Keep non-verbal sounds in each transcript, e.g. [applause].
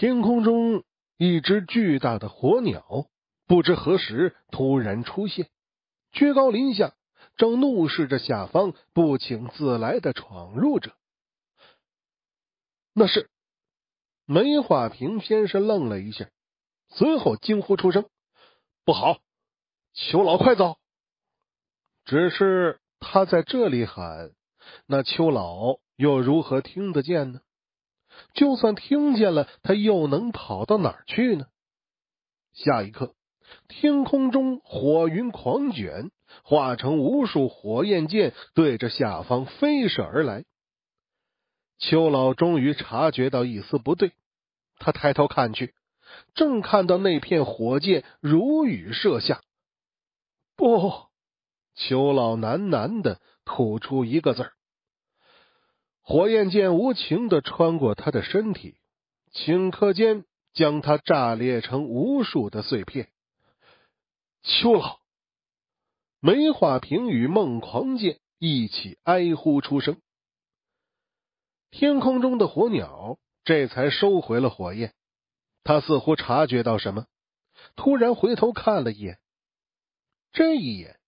天空中一只巨大的火鸟，不知何时突然出现，居高临下，正怒视着下方不请自来的闯入者。那是梅化平，先是愣了一下，随后惊呼出声：“不好！邱老，快走！”只是他在这里喊，那邱老又如何听得见呢？就算听见了，他又能跑到哪儿去呢？下一刻，天空中火云狂卷，化成无数火焰剑，对着下方飞射而来。邱老终于察觉到一丝不对，他抬头看去，正看到那片火箭如雨射下。不，邱老喃喃的吐出一个字儿。火焰剑无情的穿过他的身体，顷刻间将他炸裂成无数的碎片。秋老、梅化平与孟狂剑一起哀呼出声。天空中的火鸟这才收回了火焰，他似乎察觉到什么，突然回头看了一眼，这一眼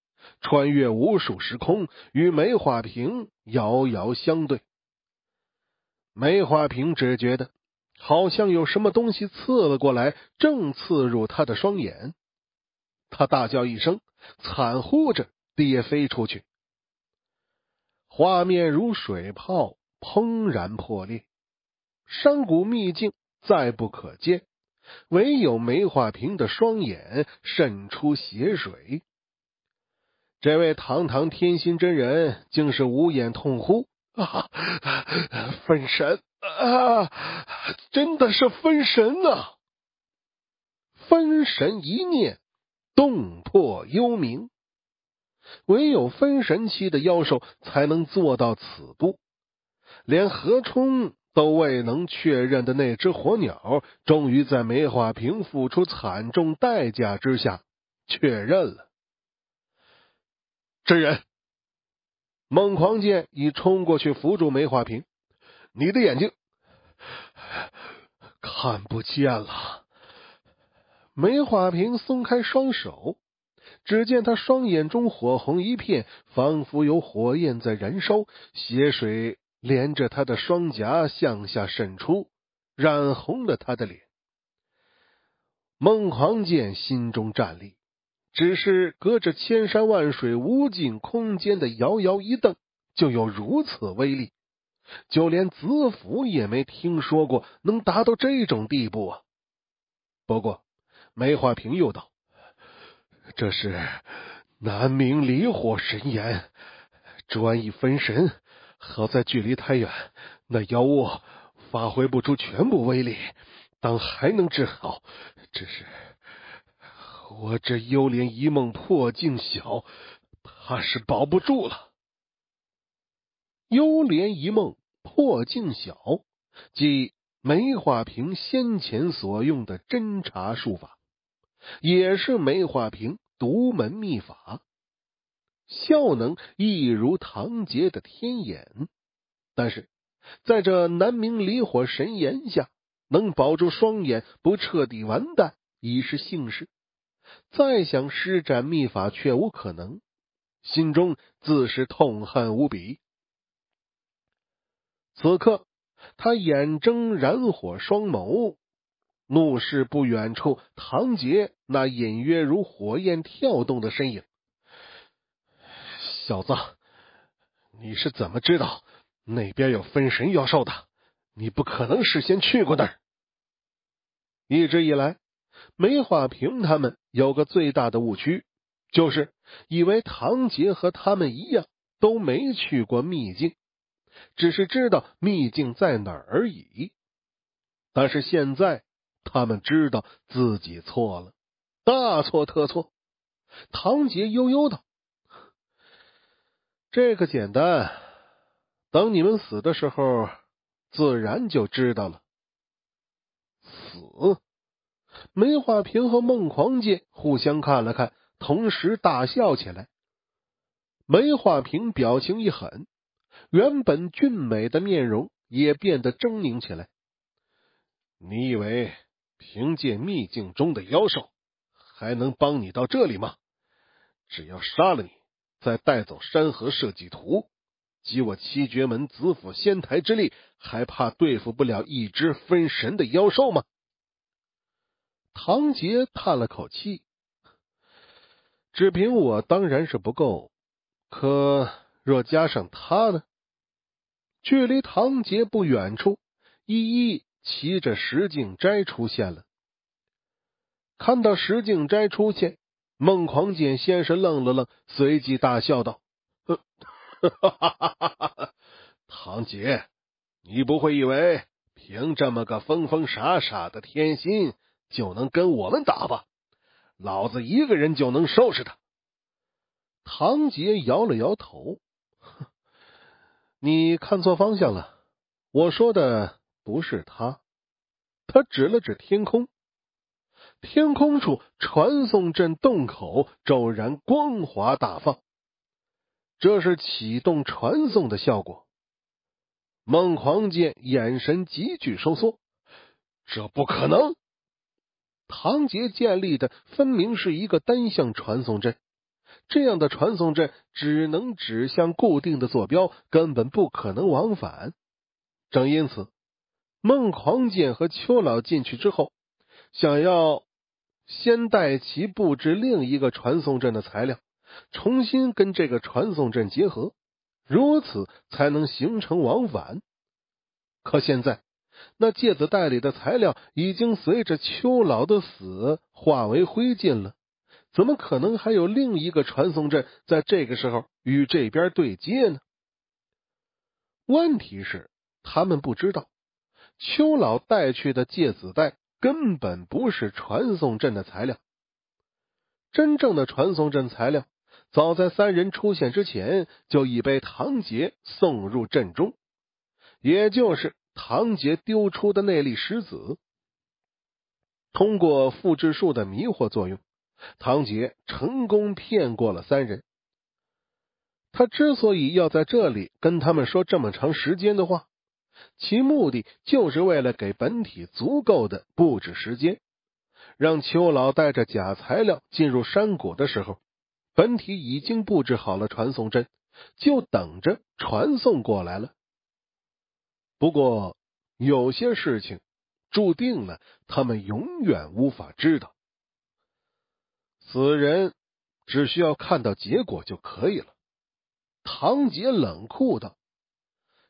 穿越无数时空，与梅化平遥遥相对。梅花瓶只觉得好像有什么东西刺了过来，正刺入他的双眼，他大叫一声，惨呼着跌飞出去。画面如水泡，砰然破裂，山谷秘境再不可见，唯有梅花瓶的双眼渗出血水。这位堂堂天心真人，竟是无眼痛哭。啊，分神，啊，真的是分神呐！分神一念，洞破幽冥，唯有分神期的妖兽才能做到此步。连何冲都未能确认的那只火鸟，终于在梅化平付出惨重代价之下确认了。真人。孟狂剑已冲过去扶住梅花瓶，你的眼睛看不见了。梅花瓶松开双手，只见他双眼中火红一片，仿佛有火焰在燃烧，血水连着他的双颊向下渗出，染红了他的脸。孟狂剑心中战栗。只是隔着千山万水、无尽空间的遥遥一瞪，就有如此威力，就连子府也没听说过能达到这种地步啊！不过梅化平又道：“这是南明离火神炎，专一分神。好在距离太远，那妖物发挥不出全部威力，当还能治好。只是……”我这幽灵一梦破镜晓，怕是保不住了。幽灵一梦破镜晓，即梅化平先前所用的侦查术法，也是梅化平独门秘法，效能一如唐杰的天眼，但是在这南明离火神炎下，能保住双眼不彻底完蛋，已是幸事。再想施展秘法，却无可能，心中自是痛恨无比。此刻，他眼睁燃火双眸，怒视不远处唐杰那隐约如火焰跳动的身影。小子，你是怎么知道那边有分神妖兽的？你不可能事先去过那儿。一直以来，梅化平他们。有个最大的误区，就是以为唐杰和他们一样都没去过秘境，只是知道秘境在哪儿而已。但是现在他们知道自己错了，大错特错。唐杰悠悠道：“这个简单，等你们死的时候，自然就知道了。”死。梅化平和孟狂剑互相看了看，同时大笑起来。梅化平表情一狠，原本俊美的面容也变得狰狞起来。你以为凭借秘境中的妖兽还能帮你到这里吗？只要杀了你，再带走山河设计图集我七绝门紫府仙台之力，还怕对付不了一只分神的妖兽吗？唐杰叹了口气，只凭我当然是不够，可若加上他呢？距离唐杰不远处，依依骑着石敬斋出现了。看到石敬斋出现，孟狂简先是愣了愣，随即大笑道：“ [laughs] 唐杰，你不会以为凭这么个疯疯傻傻的天心？”就能跟我们打吧，老子一个人就能收拾他。唐杰摇了摇头，哼，你看错方向了。我说的不是他，他指了指天空，天空处传送阵洞口骤然光华大放，这是启动传送的效果。孟狂见眼神急剧收缩，这不可能！唐杰建立的分明是一个单向传送阵，这样的传送阵只能指向固定的坐标，根本不可能往返。正因此，孟狂剑和邱老进去之后，想要先带其布置另一个传送阵的材料，重新跟这个传送阵结合，如此才能形成往返。可现在……那戒子袋里的材料已经随着秋老的死化为灰烬了，怎么可能还有另一个传送阵在这个时候与这边对接呢？问题是，他们不知道秋老带去的戒子袋根本不是传送阵的材料，真正的传送阵材料早在三人出现之前就已被唐杰送入阵中，也就是。唐杰丢出的那粒石子，通过复制术的迷惑作用，唐杰成功骗过了三人。他之所以要在这里跟他们说这么长时间的话，其目的就是为了给本体足够的布置时间，让邱老带着假材料进入山谷的时候，本体已经布置好了传送阵，就等着传送过来了。不过，有些事情注定了，他们永远无法知道。死人只需要看到结果就可以了。唐杰冷酷道。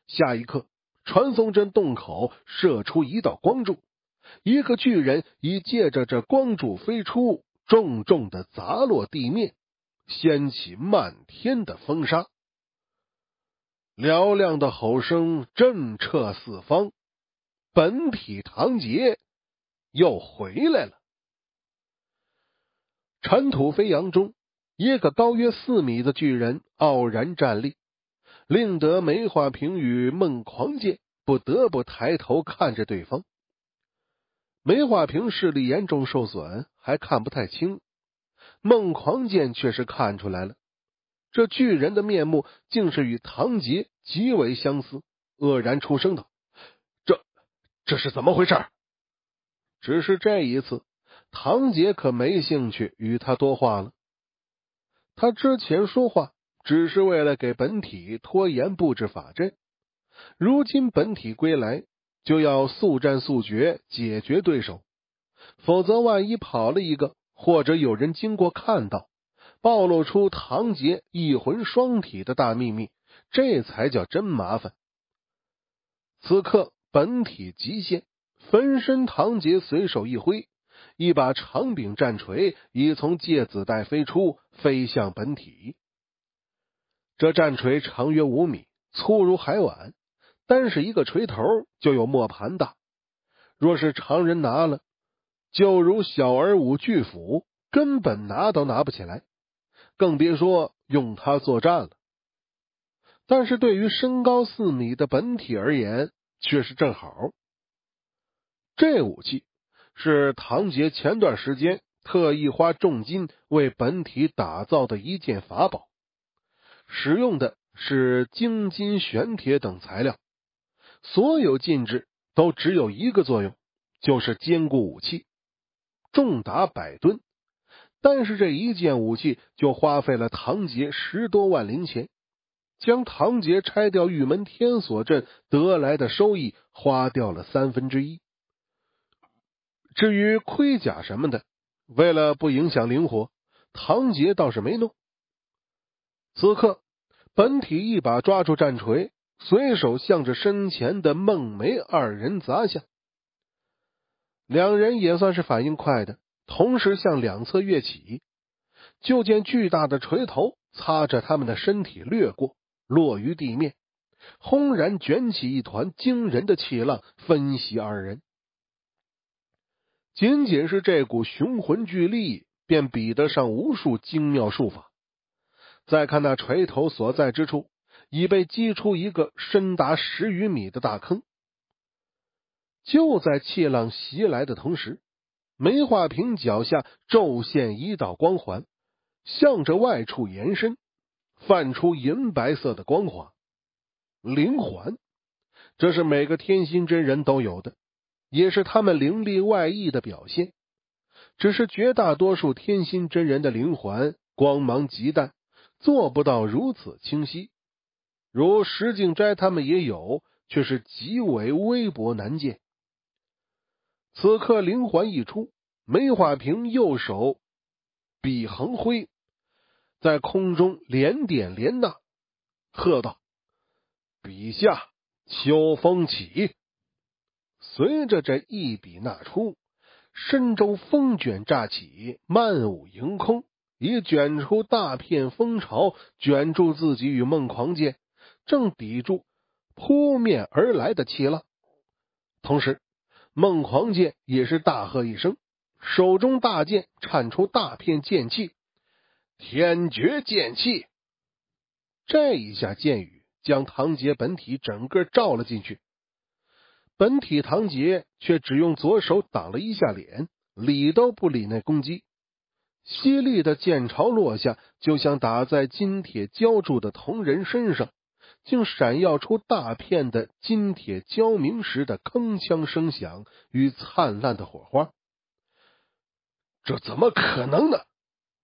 下一刻，传送阵洞口射出一道光柱，一个巨人已借着这光柱飞出，重重的砸落地面，掀起漫天的风沙。嘹亮的吼声震彻四方，本体唐杰又回来了。尘土飞扬中，一个高约四米的巨人傲然站立，令得梅花瓶与孟狂剑不得不抬头看着对方。梅花瓶视力严重受损，还看不太清，孟狂剑却是看出来了。这巨人的面目竟是与唐杰极为相似，愕然出声道：“这这是怎么回事？”只是这一次，唐杰可没兴趣与他多话了。他之前说话只是为了给本体拖延布置法阵，如今本体归来，就要速战速决解决对手，否则万一跑了一个，或者有人经过看到。暴露出唐杰一魂双体的大秘密，这才叫真麻烦。此刻本体极限分身，唐杰随手一挥，一把长柄战锤已从芥子袋飞出，飞向本体。这战锤长约五米，粗如海碗，单是一个锤头就有磨盘大。若是常人拿了，就如小儿舞巨斧，根本拿都拿不起来。更别说用它作战了，但是对于身高四米的本体而言，却是正好。这武器是唐杰前段时间特意花重金为本体打造的一件法宝，使用的是精金、玄铁等材料，所有禁制都只有一个作用，就是坚固武器，重达百吨。但是这一件武器就花费了唐杰十多万灵钱，将唐杰拆掉玉门天锁阵得来的收益花掉了三分之一。至于盔甲什么的，为了不影响灵活，唐杰倒是没弄。此刻，本体一把抓住战锤，随手向着身前的孟梅二人砸下。两人也算是反应快的。同时向两侧跃起，就见巨大的锤头擦着他们的身体掠过，落于地面，轰然卷起一团惊人的气浪，分析二人。仅仅是这股雄浑巨力，便比得上无数精妙术法。再看那锤头所在之处，已被击出一个深达十余米的大坑。就在气浪袭来的同时。梅化平脚下骤现一道光环，向着外处延伸，泛出银白色的光华。灵环，这是每个天心真人都有的，也是他们灵力外溢的表现。只是绝大多数天心真人的灵环光芒极淡，做不到如此清晰。如石静斋他们也有，却是极为微薄难见。此刻灵环一出，梅花瓶右手笔横挥，在空中连点连捺，喝道：“笔下秋风起。”随着这一笔捺出，身周风卷乍起，漫舞盈空，已卷出大片风潮，卷住自己与孟狂剑，正抵住扑面而来的气浪，同时。孟狂剑也是大喝一声，手中大剑铲出大片剑气，天绝剑气。这一下剑雨将唐杰本体整个罩了进去，本体唐杰却只用左手挡了一下脸，理都不理那攻击。犀利的剑潮落下，就像打在金铁浇铸的铜人身上。竟闪耀出大片的金铁交鸣时的铿锵声响与灿烂的火花，这怎么可能呢？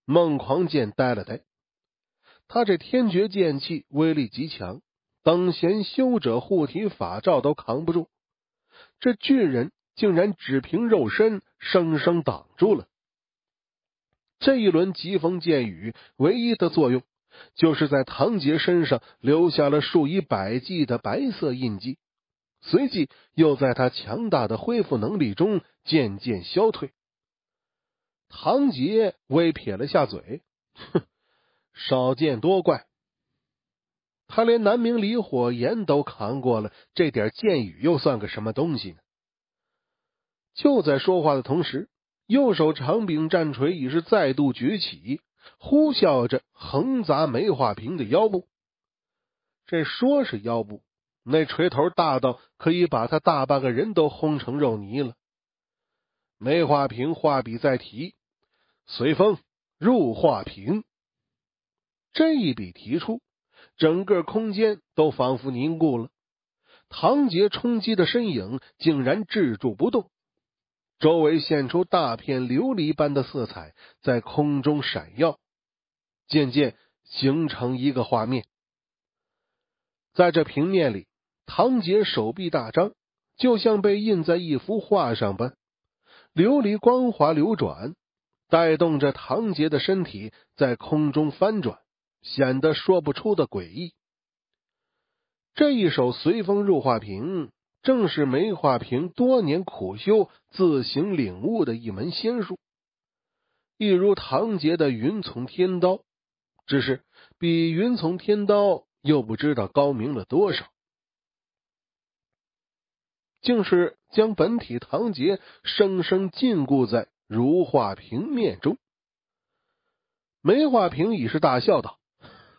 孟狂剑呆了呆，他这天绝剑气威力极强，等闲修者护体法罩都扛不住，这巨人竟然只凭肉身生生挡住了这一轮疾风剑雨，唯一的作用。就是在唐杰身上留下了数以百计的白色印记，随即又在他强大的恢复能力中渐渐消退。唐杰微撇了下嘴，哼，少见多怪。他连南明离火炎都扛过了，这点剑雨又算个什么东西呢？就在说话的同时，右手长柄战锤已是再度举起。呼啸着横砸梅花瓶的腰部，这说是腰部，那锤头大到可以把他大半个人都轰成肉泥了。梅花瓶画笔再提，随风入画屏。这一笔提出，整个空间都仿佛凝固了，唐杰冲击的身影竟然止住不动。周围现出大片琉璃般的色彩，在空中闪耀，渐渐形成一个画面。在这平面里，唐杰手臂大张，就像被印在一幅画上般，琉璃光滑流转，带动着唐杰的身体在空中翻转，显得说不出的诡异。这一手随风入画屏。正是梅化平多年苦修自行领悟的一门仙术，一如唐杰的云从天刀，只是比云从天刀又不知道高明了多少，竟是将本体唐杰生生禁锢在如画平面中。梅化平已是大笑道：“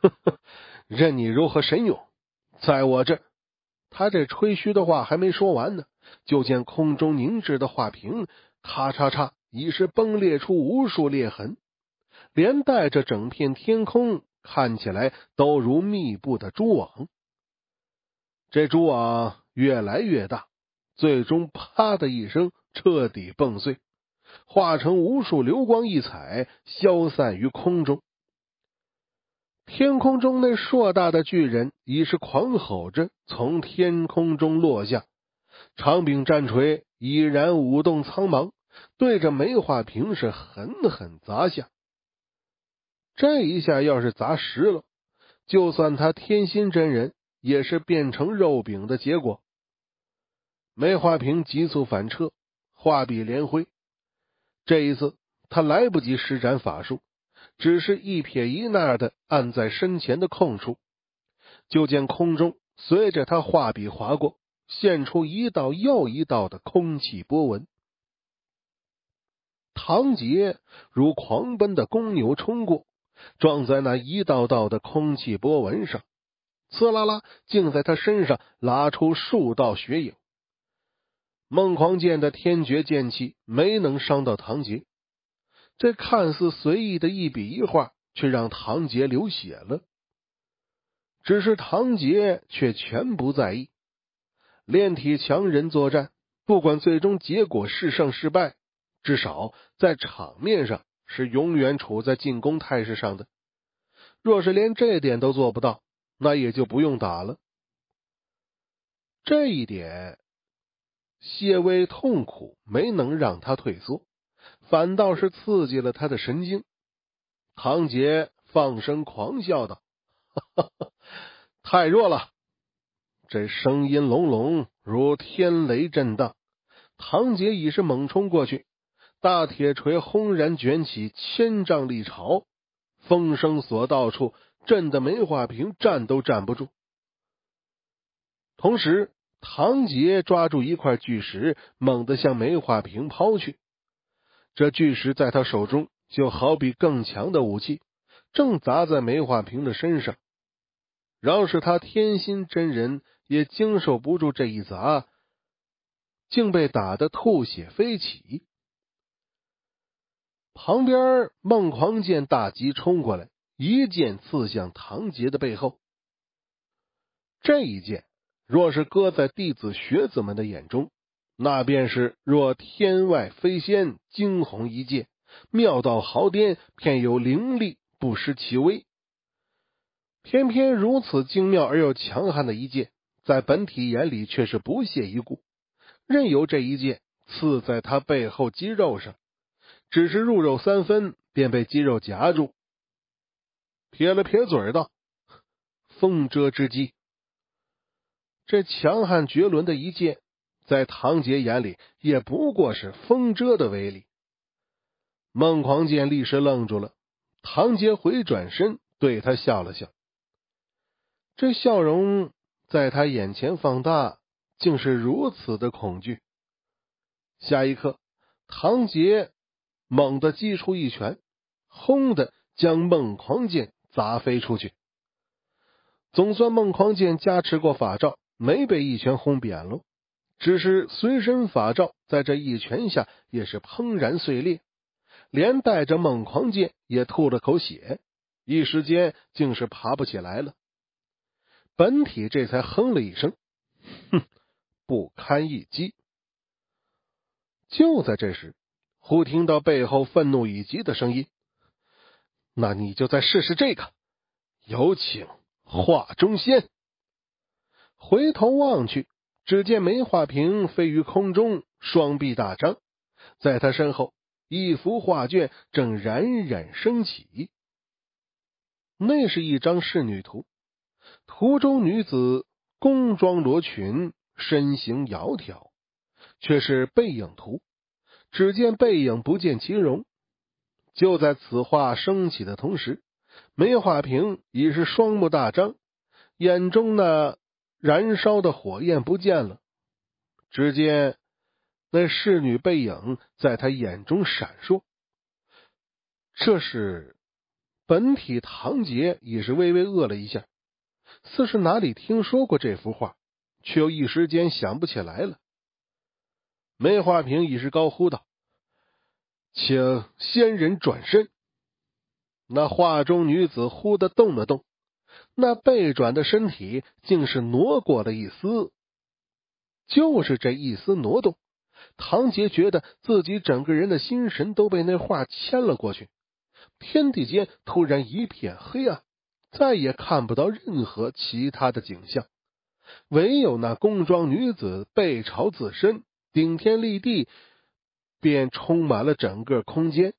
呵呵，任你如何神勇，在我这……”他这吹嘘的话还没说完呢，就见空中凝滞的画屏咔嚓嚓已是崩裂出无数裂痕，连带着整片天空看起来都如密布的蛛网。这蛛网越来越大，最终啪的一声彻底崩碎，化成无数流光溢彩，消散于空中。天空中那硕大的巨人已是狂吼着从天空中落下，长柄战锤已然舞动苍茫，对着梅花瓶是狠狠砸下。这一下要是砸实了，就算他天心真人也是变成肉饼的结果。梅花瓶急速反撤，画笔连挥，这一次他来不及施展法术。只是一撇一捺的按在身前的空处，就见空中随着他画笔划过，现出一道又一道的空气波纹。唐杰如狂奔的公牛冲过，撞在那一道道的空气波纹上，刺啦啦，竟在他身上拉出数道血影。孟狂剑的天绝剑气没能伤到唐杰。这看似随意的一笔一画，却让唐杰流血了。只是唐杰却全不在意。炼体强人作战，不管最终结果是胜是败，至少在场面上是永远处在进攻态势上的。若是连这点都做不到，那也就不用打了。这一点，谢威痛苦没能让他退缩。反倒是刺激了他的神经，唐杰放声狂笑道：“太弱了！”这声音隆隆如天雷震荡，唐杰已是猛冲过去，大铁锤轰然卷起千丈力潮，风声所到处，震得梅花瓶站都站不住。同时，唐杰抓住一块巨石，猛地向梅花瓶抛去。这巨石在他手中就好比更强的武器，正砸在梅化平的身上。饶是他天心真人也经受不住这一砸，竟被打得吐血飞起。旁边孟狂见大吉冲过来，一剑刺向唐杰的背后。这一剑若是搁在弟子学子们的眼中，那便是若天外飞仙，惊鸿一剑，妙到毫巅，偏有灵力，不失其威。偏偏如此精妙而又强悍的一剑，在本体眼里却是不屑一顾，任由这一剑刺在他背后肌肉上，只是入肉三分，便被肌肉夹住。撇了撇嘴道：“风遮之机。”这强悍绝伦的一剑。在唐杰眼里，也不过是风遮的威力。孟狂剑立时愣住了。唐杰回转身，对他笑了笑。这笑容在他眼前放大，竟是如此的恐惧。下一刻，唐杰猛地击出一拳，轰的将孟狂剑砸飞出去。总算，孟狂剑加持过法罩，没被一拳轰扁了。只是随身法罩在这一拳下也是砰然碎裂，连带着猛狂剑也吐了口血，一时间竟是爬不起来了。本体这才哼了一声，哼，不堪一击。就在这时，忽听到背后愤怒以及的声音：“那你就再试试这个！”有请画中仙。回头望去。只见梅花瓶飞于空中，双臂大张，在他身后一幅画卷正冉冉升起。那是一张仕女图，图中女子工装罗裙，身形窈窕，却是背影图。只见背影，不见其容。就在此画升起的同时，梅花瓶已是双目大张，眼中那……燃烧的火焰不见了，只见那侍女背影在他眼中闪烁。这是本体唐杰也是微微愕了一下，似是哪里听说过这幅画，却又一时间想不起来了。梅花瓶已是高呼道：“请仙人转身。”那画中女子忽的动了动。那背转的身体竟是挪过了一丝，就是这一丝挪动，唐杰觉得自己整个人的心神都被那画牵了过去。天地间突然一片黑暗，再也看不到任何其他的景象，唯有那工装女子背朝自身，顶天立地，便充满了整个空间，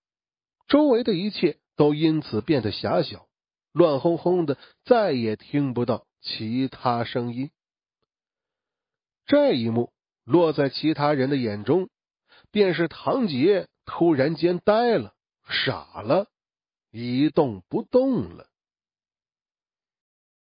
周围的一切都因此变得狭小。乱哄哄的，再也听不到其他声音。这一幕落在其他人的眼中，便是唐杰突然间呆了，傻了，一动不动了。